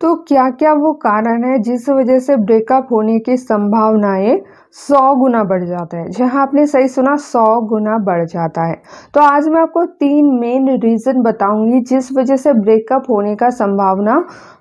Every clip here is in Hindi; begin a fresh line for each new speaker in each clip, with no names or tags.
तो क्या क्या वो कारण है जिस वजह से ब्रेकअप होने की संभावनाएं सौ गुना बढ़ जाता है जी हाँ आपने सही सुना सौ गुना बढ़ जाता है तो आज मैं आपको तीन मेन रीज़न बताऊंगी जिस वजह से ब्रेकअप होने का संभावना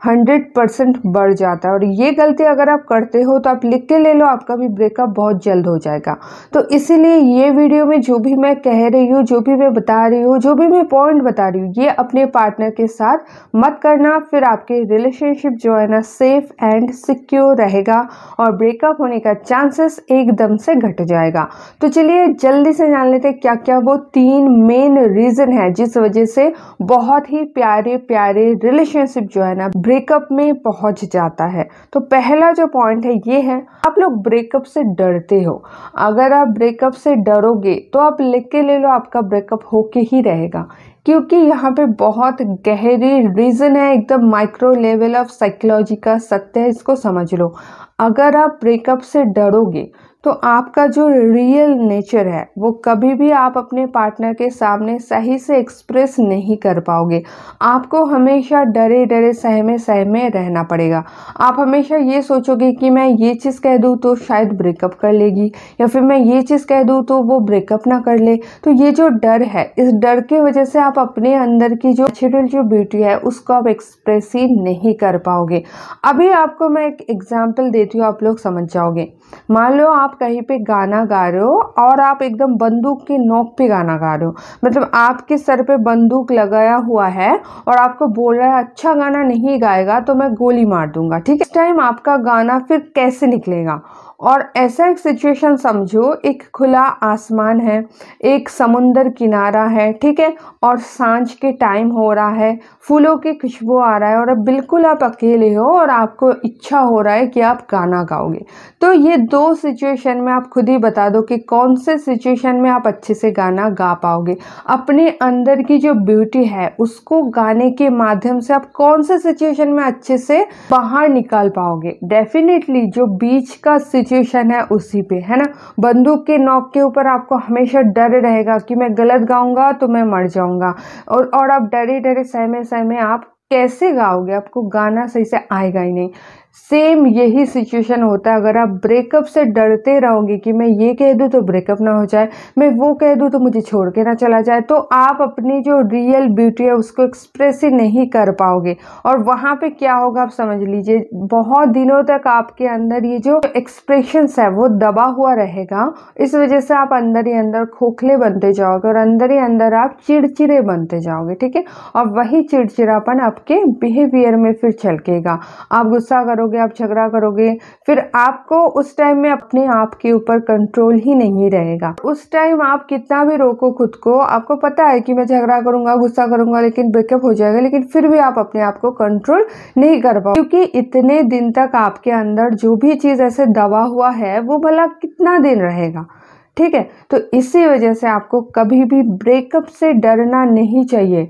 हंड्रेड परसेंट बढ़ जाता है और ये गलती अगर आप करते हो तो आप लिख के ले लो आपका भी ब्रेकअप बहुत जल्द हो जाएगा तो इसीलिए ये वीडियो में जो भी मैं कह रही हूँ जो भी मैं बता रही हूँ जो भी मैं पॉइंट बता रही हूँ ये अपने पार्टनर के साथ मत करना फिर आपके रिलेशनशिप जो है ना सेफ एंड सिक्योर रहेगा और ब्रेकअप होने का चांसेस एकदम से घट जाएगा तो चलिए जल्दी से जान लेते हैं क्या क्या वो तीन मेन रीज़न है जिस वजह से बहुत ही प्यारे प्यारे रिलेशनशिप जो है ना ब्रेकअप में पहुंच जाता है तो पहला जो पॉइंट है ये है आप लोग ब्रेकअप से डरते हो अगर आप ब्रेकअप से डरोगे तो आप लिख के ले लो आपका ब्रेकअप होके ही रहेगा क्योंकि यहाँ पे बहुत गहरी रीज़न है एकदम माइक्रो लेवल ऑफ साइकोलॉजी का सत्य है इसको समझ लो अगर आप ब्रेकअप से डरोगे तो आपका जो रियल नेचर है वो कभी भी आप अपने पार्टनर के सामने सही से एक्सप्रेस नहीं कर पाओगे आपको हमेशा डरे डरे सहमे सहमे रहना पड़ेगा आप हमेशा ये सोचोगे कि मैं ये चीज़ कह दूँ तो शायद ब्रेकअप कर लेगी या फिर मैं ये चीज़ कह दूँ तो वो ब्रेकअप ना कर ले तो ये जो डर है इस डर की वजह से आप अपने अंदर की जो नेचुरल जो ब्यूटी है उसको आप एक्सप्रेस ही नहीं कर पाओगे अभी आपको मैं एक एग्जाम्पल देती हूँ आप लोग समझ जाओगे मान लो आप आप कहीं पे गाना गा रहे हो और आप एकदम बंदूक की नोक पे गाना गा रहे हो मतलब आपके सर पे बंदूक लगाया हुआ है और आपको बोल रहा है अच्छा गाना नहीं गाएगा तो मैं गोली मार दूंगा ठीक है इस टाइम आपका गाना फिर कैसे निकलेगा और ऐसा एक सिचुएशन समझो एक खुला आसमान है एक समुंदर किनारा है ठीक है और सांझ के टाइम हो रहा है फूलों की खुशबू आ रहा है और अब बिल्कुल आप अकेले हो और आपको इच्छा हो रहा है कि आप गाना गाओगे तो ये दो सिचुएशन में आप खुद ही बता दो कि कौन से सिचुएशन में आप अच्छे से गाना गा पाओगे अपने अंदर की जो ब्यूटी है उसको गाने के माध्यम से आप कौन से सिचुएशन में अच्छे से बाहर निकाल पाओगे डेफिनेटली जो बीच का सिचुएशन है उसी पे है ना बंदूक के नोक के ऊपर आपको हमेशा डर रहेगा कि मैं गलत गाऊंगा तो मैं मर जाऊंगा और और आप डरे डरे सहमे सहमे आप कैसे गाओगे आपको गाना सही से आएगा ही नहीं सेम यही सिचुएशन होता है अगर आप ब्रेकअप से डरते रहोगे कि मैं ये कह दूँ तो ब्रेकअप ना हो जाए मैं वो कह दूँ तो मुझे छोड़ के ना चला जाए तो आप अपनी जो रियल ब्यूटी है उसको एक्सप्रेस ही नहीं कर पाओगे और वहाँ पे क्या होगा आप समझ लीजिए बहुत दिनों तक आपके अंदर ये जो एक्सप्रेशंस है वो दबा हुआ रहेगा इस वजह से आप अंदर ही अंदर खोखले बनते जाओगे और अंदर ही अंदर आप चिड़चिड़े बनते जाओगे ठीक है और वही चिड़चिड़ापन आपके बिहेवियर में फिर छलकेगा आप गुस्सा करोगे आप झगड़ा करोगे फिर आपको उस टाइम में अपने आप के ऊपर कंट्रोल ही नहीं रहेगा उस टाइम आप कितना भी रोको खुद को आपको पता है कि मैं झगड़ा करूंगा गुस्सा करूंगा लेकिन ब्रेकअप हो जाएगा लेकिन फिर भी आप अपने आप को कंट्रोल नहीं कर पाओ क्योंकि इतने दिन तक आपके अंदर जो भी चीज़ ऐसे दबा हुआ है वो भला कितना दिन रहेगा ठीक है तो इसी वजह से आपको कभी भी ब्रेकअप से डरना नहीं चाहिए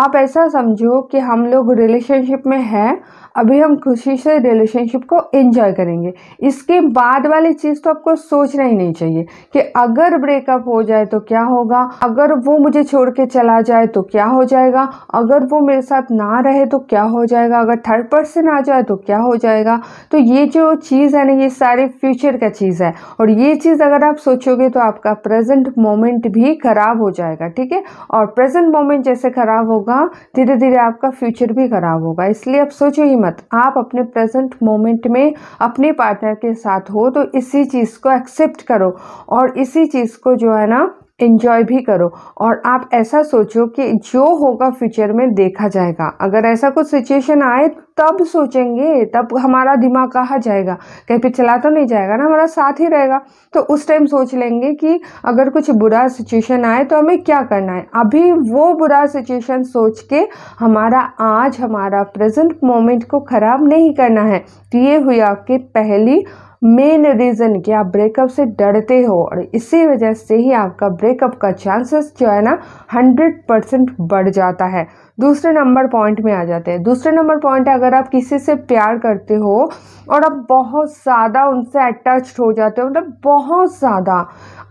आप ऐसा समझो कि हम लोग रिलेशनशिप में हैं अभी हम खुशी से रिलेशनशिप को एंजॉय करेंगे इसके बाद वाली चीज़ तो आपको सोचना ही नहीं चाहिए कि अगर ब्रेकअप हो जाए तो क्या होगा अगर वो मुझे छोड़ के चला जाए तो क्या हो जाएगा अगर वो मेरे साथ ना रहे तो क्या हो जाएगा अगर थर्ड पर्सन आ जाए तो क्या हो जाएगा तो ये जो चीज़ है ना ये सारे फ्यूचर का चीज़ है और ये चीज़ अगर आप सोचोगे तो आपका प्रेजेंट मोमेंट भी ख़राब हो जाएगा ठीक है और प्रेजेंट मोमेंट जैसे ख़राब होगा धीरे धीरे आपका फ्यूचर भी ख़राब होगा इसलिए आप सोचो ही मत मत आप अपने प्रेजेंट मोमेंट में अपने पार्टनर के साथ हो तो इसी चीज़ को एक्सेप्ट करो और इसी चीज़ को जो है ना इन्जॉय भी करो और आप ऐसा सोचो कि जो होगा फ्यूचर में देखा जाएगा अगर ऐसा कुछ सिचुएशन आए तब सोचेंगे तब हमारा दिमाग कहाँ जाएगा कहीं पे चला तो नहीं जाएगा ना हमारा साथ ही रहेगा तो उस टाइम सोच लेंगे कि अगर कुछ बुरा सिचुएशन आए तो हमें क्या करना है अभी वो बुरा सिचुएशन सोच के हमारा आज हमारा प्रेजेंट मोमेंट को ख़राब नहीं करना है तो ये हुई आपकी पहली मेन रीज़न कि आप ब्रेकअप से डरते हो और इसी वजह से ही आपका ब्रेकअप का चांसेस जो है ना हंड्रेड परसेंट बढ़ जाता है दूसरे नंबर पॉइंट में आ जाते हैं दूसरे नंबर पॉइंट अगर आप किसी से प्यार करते हो और आप बहुत ज़्यादा उनसे अटैच हो जाते हो मतलब बहुत ज़्यादा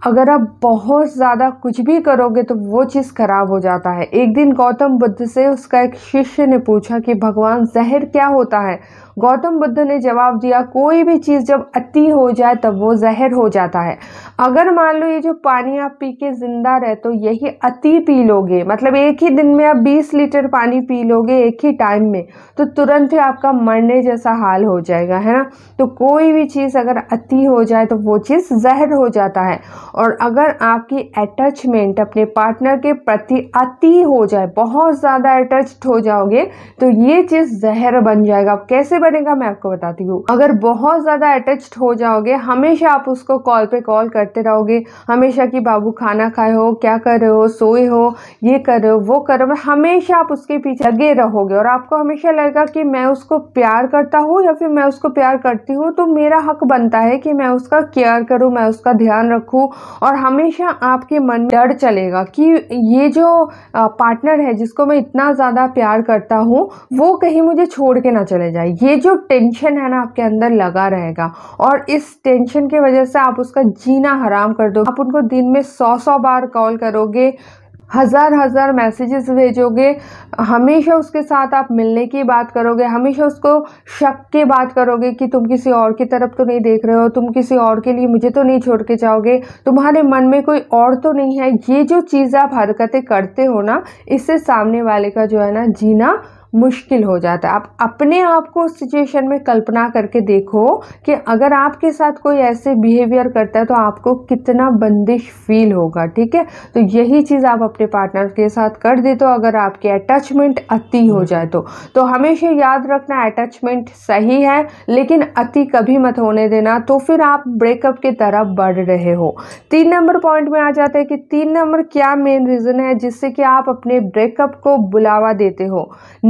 अगर आप बहुत ज़्यादा कुछ भी करोगे तो वो चीज़ ख़राब हो जाता है एक दिन गौतम बुद्ध से उसका एक शिष्य ने पूछा कि भगवान जहर क्या होता है गौतम बुद्ध ने जवाब दिया कोई भी चीज़ जब अति हो जाए तब वो जहर हो जाता है अगर मान लो ये जो पानी आप पी के ज़िंदा रहे तो यही अति पी लोगे मतलब एक ही दिन में आप 20 लीटर पानी पी लोगे एक ही टाइम में तो तुरंत ही आपका मरने जैसा हाल हो जाएगा है ना तो कोई भी चीज़ अगर अति हो जाए तो वो चीज़ जहर हो जाता है और अगर आपकी अटैचमेंट अपने पार्टनर के प्रति अति हो जाए बहुत ज़्यादा अटैच्ड हो जाओगे तो ये चीज़ जहर बन जाएगा कैसे बन बनेगा मैं आपको बताती हूँ अगर बहुत ज़्यादा अटैच हो जाओगे हमेशा आप उसको कॉल पे कॉल करते रहोगे हमेशा कि बाबू खाना खाए हो क्या कर रहे हो सोए हो ये कर रहे हो वो कर रहे हो हमेशा आप उसके पीछे लगे रहोगे और आपको हमेशा लगेगा कि मैं उसको प्यार करता हूँ या फिर मैं उसको प्यार करती हूँ तो मेरा हक बनता है कि मैं उसका केयर करूँ मैं उसका ध्यान रखूँ और हमेशा आपके मन डर चलेगा कि ये जो पार्टनर है जिसको मैं इतना ज़्यादा प्यार करता हूँ वो कहीं मुझे छोड़ के ना चले जाए ये जो टेंशन है ना आपके अंदर लगा रहेगा और इस टेंशन की वजह से आप उसका जीना हराम कर दो आप उनको दिन में सौ सौ बार कॉल करोगे हज़ार हज़ार मैसेजेस भेजोगे हमेशा उसके साथ आप मिलने की बात करोगे हमेशा उसको शक के बात करोगे कि तुम किसी और की तरफ तो नहीं देख रहे हो तुम किसी और के लिए मुझे तो नहीं छोड़ के जाओगे तुम्हारे मन में कोई और तो नहीं है ये जो चीज़ आप हरकतें करते हो ना इससे सामने वाले का जो है ना जीना मुश्किल हो जाता है आप अपने आप को उस सिचुएशन में कल्पना करके देखो कि अगर आपके साथ कोई ऐसे बिहेवियर करता है तो आपको कितना बंदिश फील होगा ठीक है तो यही चीज़ आप अपने पार्टनर के साथ कर देते हो अगर आपके अटैचमेंट अति हो हम्म। जाए तो, तो हमेशा याद रखना अटैचमेंट सही है लेकिन अति कभी मत होने देना तो फिर आप ब्रेकअप की तरफ बढ़ रहे हो तीन नंबर पॉइंट में आ जाता है कि तीन नंबर क्या मेन रीज़न है जिससे कि आप अपने ब्रेकअप को बुलावा देते हो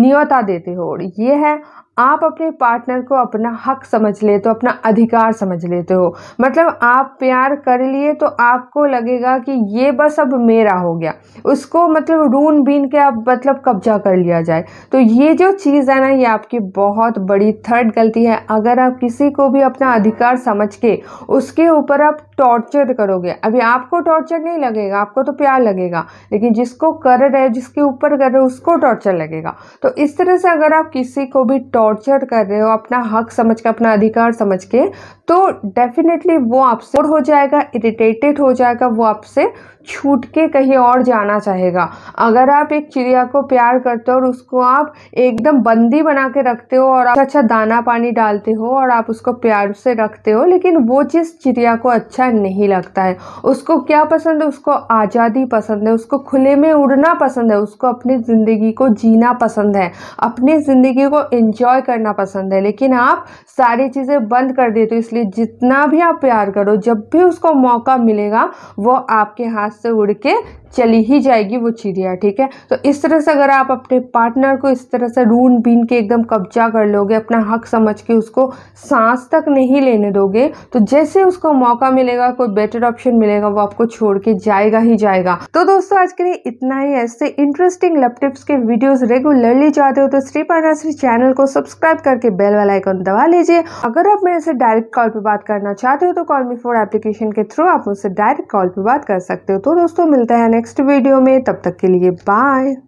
मानवीयता देते हो और ये है आप अपने पार्टनर को अपना हक समझ लेते हो अपना अधिकार समझ लेते हो मतलब आप प्यार कर लिए तो आपको लगेगा कि ये बस अब मेरा हो गया उसको मतलब रून बीन के अब मतलब कब्जा कर लिया जाए तो ये जो चीज़ है ना ये आपकी बहुत बड़ी थर्ड गलती है अगर आप किसी को भी अपना अधिकार समझ के उसके ऊपर आप टॉर्चर करोगे अभी आपको टॉर्चर नहीं लगेगा आपको तो प्यार लगेगा लेकिन जिसको कर रहे जिसके ऊपर कर रहे उसको टॉर्चर लगेगा तो इस तरह से अगर आप किसी को भी टॉर्चर टॉर्चर कर रहे हो अपना हक समझ के अपना अधिकार समझ के तो डेफिनेटली वो आपसे हो जाएगा इरिटेटेड हो जाएगा वो आपसे छूट के कहीं और जाना चाहेगा अगर आप एक चिड़िया को प्यार करते हो और उसको आप एकदम बंदी बना के रखते हो और अच्छा अच्छा दाना पानी डालते हो और आप उसको प्यार से रखते हो लेकिन वो चीज़ चिड़िया को अच्छा नहीं लगता है उसको क्या पसंद है उसको आज़ादी पसंद है उसको खुले में उड़ना पसंद है उसको अपनी ज़िंदगी को जीना पसंद है अपनी ज़िंदगी को इंजॉय इंजॉय करना पसंद है लेकिन आप सारी चीज़ें बंद कर देते हो इसलिए जितना भी आप प्यार करो जब भी उसको मौका मिलेगा वो आपके हाथ से उड़ के चली ही जाएगी वो चिड़िया ठीक है तो इस तरह से अगर आप अपने पार्टनर को इस तरह से रून बीन के एकदम कब्जा कर लोगे अपना हक समझ के उसको सांस तक नहीं लेने दोगे तो जैसे उसको मौका मिलेगा कोई बेटर ऑप्शन मिलेगा वो आपको छोड़ के जाएगा ही जाएगा तो दोस्तों आज के लिए इतना ही ऐसे इंटरेस्टिंग लैपटिप्स के वीडियोज रेगुलरली चाहते हो तो श्री पाराश्री चैनल को सब सब्सक्राइब करके बेल वाला आइकन दबा लीजिए अगर आप मेरे से डायरेक्ट कॉल पर बात करना चाहते हो तो कॉल मी फोर एप्लीकेशन के थ्रू आप मुझसे डायरेक्ट कॉल पर बात कर सकते हो तो दोस्तों मिलता है नेक्स्ट वीडियो में तब तक के लिए बाय